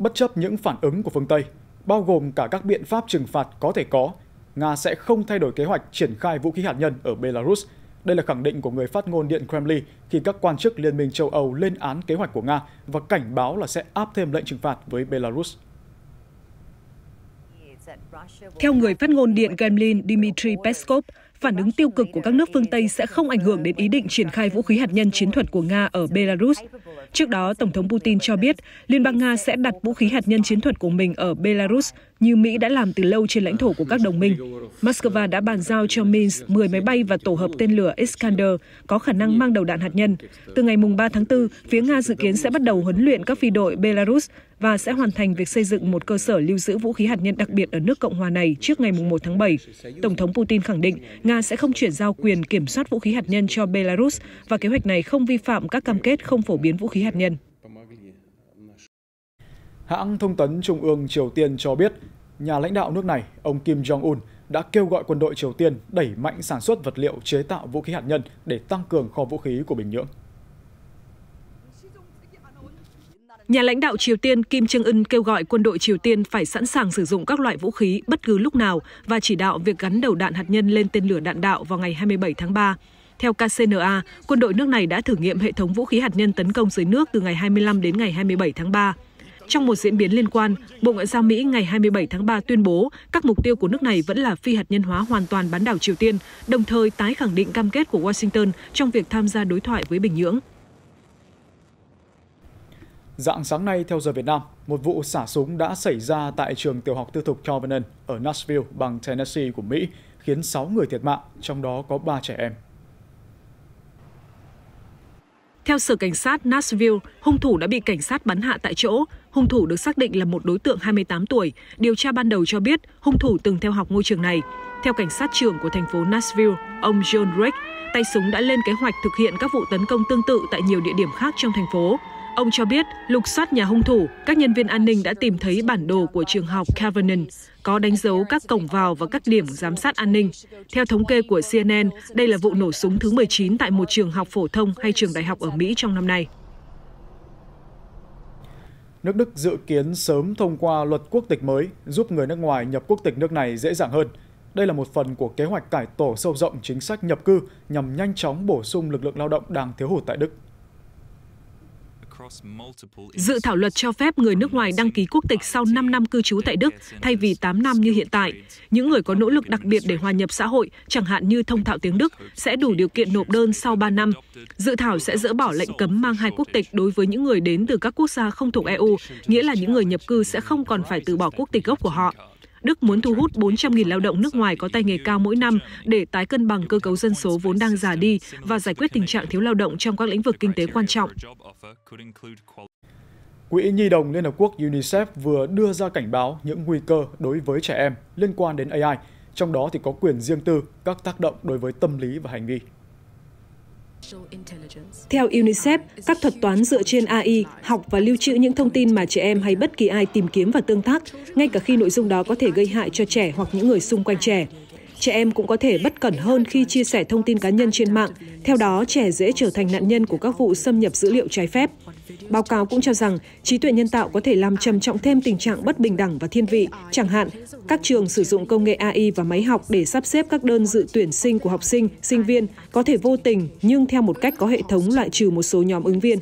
Bất chấp những phản ứng của phương Tây, bao gồm cả các biện pháp trừng phạt có thể có, Nga sẽ không thay đổi kế hoạch triển khai vũ khí hạt nhân ở Belarus. Đây là khẳng định của người phát ngôn Điện Kremlin khi các quan chức Liên minh châu Âu lên án kế hoạch của Nga và cảnh báo là sẽ áp thêm lệnh trừng phạt với Belarus. Theo người phát ngôn Điện Kremlin Dmitry Peskov, phản ứng tiêu cực của các nước phương Tây sẽ không ảnh hưởng đến ý định triển khai vũ khí hạt nhân chiến thuật của Nga ở Belarus. Trước đó, Tổng thống Putin cho biết Liên bang Nga sẽ đặt vũ khí hạt nhân chiến thuật của mình ở Belarus như Mỹ đã làm từ lâu trên lãnh thổ của các đồng minh. Moscow đã bàn giao cho Minsk 10 máy bay và tổ hợp tên lửa Iskander có khả năng mang đầu đạn hạt nhân. Từ ngày 3 tháng 4, phía Nga dự kiến sẽ bắt đầu huấn luyện các phi đội Belarus và sẽ hoàn thành việc xây dựng một cơ sở lưu giữ vũ khí hạt nhân đặc biệt ở nước Cộng hòa này trước ngày 1 tháng 7. Tổng thống Putin khẳng định Nga sẽ không chuyển giao quyền kiểm soát vũ khí hạt nhân cho Belarus và kế hoạch này không vi phạm các cam kết không phổ biến vũ khí hạt nhân. Hãng thông tấn Trung ương Triều Tiên cho biết, nhà lãnh đạo nước này, ông Kim Jong-un, đã kêu gọi quân đội Triều Tiên đẩy mạnh sản xuất vật liệu chế tạo vũ khí hạt nhân để tăng cường kho vũ khí của Bình Nhưỡng. Nhà lãnh đạo Triều Tiên Kim Jong Un kêu gọi quân đội Triều Tiên phải sẵn sàng sử dụng các loại vũ khí bất cứ lúc nào và chỉ đạo việc gắn đầu đạn hạt nhân lên tên lửa đạn đạo vào ngày 27 tháng 3. Theo KCNA, quân đội nước này đã thử nghiệm hệ thống vũ khí hạt nhân tấn công dưới nước từ ngày 25 đến ngày 27 tháng 3. Trong một diễn biến liên quan, Bộ Ngoại giao Mỹ ngày 27 tháng 3 tuyên bố các mục tiêu của nước này vẫn là phi hạt nhân hóa hoàn toàn bán đảo Triều Tiên, đồng thời tái khẳng định cam kết của Washington trong việc tham gia đối thoại với Bình Nhưỡng. Dạng sáng nay theo giờ Việt Nam, một vụ xả súng đã xảy ra tại trường tiểu học tư thục Covenant ở Nashville, bang Tennessee của Mỹ, khiến 6 người thiệt mạng, trong đó có 3 trẻ em. Theo Sở Cảnh sát Nashville, hung thủ đã bị cảnh sát bắn hạ tại chỗ. Hung thủ được xác định là một đối tượng 28 tuổi. Điều tra ban đầu cho biết hung thủ từng theo học ngôi trường này. Theo cảnh sát trưởng của thành phố Nashville, ông John Drake, tay súng đã lên kế hoạch thực hiện các vụ tấn công tương tự tại nhiều địa điểm khác trong thành phố. Ông cho biết lục soát nhà hung thủ, các nhân viên an ninh đã tìm thấy bản đồ của trường học Kavanan, có đánh dấu các cổng vào và các điểm giám sát an ninh. Theo thống kê của CNN, đây là vụ nổ súng thứ 19 tại một trường học phổ thông hay trường đại học ở Mỹ trong năm nay. Nước Đức dự kiến sớm thông qua luật quốc tịch mới giúp người nước ngoài nhập quốc tịch nước này dễ dàng hơn. Đây là một phần của kế hoạch cải tổ sâu rộng chính sách nhập cư nhằm nhanh chóng bổ sung lực lượng lao động đang thiếu hụt tại Đức. Dự thảo luật cho phép người nước ngoài đăng ký quốc tịch sau 5 năm cư trú tại Đức thay vì 8 năm như hiện tại. Những người có nỗ lực đặc biệt để hòa nhập xã hội, chẳng hạn như thông thạo tiếng Đức, sẽ đủ điều kiện nộp đơn sau 3 năm. Dự thảo sẽ dỡ bỏ lệnh cấm mang hai quốc tịch đối với những người đến từ các quốc gia không thuộc EU, nghĩa là những người nhập cư sẽ không còn phải từ bỏ quốc tịch gốc của họ. Đức muốn thu hút 400.000 lao động nước ngoài có tay nghề cao mỗi năm để tái cân bằng cơ cấu dân số vốn đang già đi và giải quyết tình trạng thiếu lao động trong các lĩnh vực kinh tế quan trọng. Quỹ Nhi đồng Liên Hợp Quốc UNICEF vừa đưa ra cảnh báo những nguy cơ đối với trẻ em liên quan đến AI, trong đó thì có quyền riêng tư, các tác động đối với tâm lý và hành vi. Theo UNICEF, các thuật toán dựa trên AI học và lưu trữ những thông tin mà trẻ em hay bất kỳ ai tìm kiếm và tương tác, ngay cả khi nội dung đó có thể gây hại cho trẻ hoặc những người xung quanh trẻ. Trẻ em cũng có thể bất cẩn hơn khi chia sẻ thông tin cá nhân trên mạng, theo đó trẻ dễ trở thành nạn nhân của các vụ xâm nhập dữ liệu trái phép. Báo cáo cũng cho rằng trí tuệ nhân tạo có thể làm trầm trọng thêm tình trạng bất bình đẳng và thiên vị, chẳng hạn các trường sử dụng công nghệ AI và máy học để sắp xếp các đơn dự tuyển sinh của học sinh, sinh viên có thể vô tình nhưng theo một cách có hệ thống loại trừ một số nhóm ứng viên.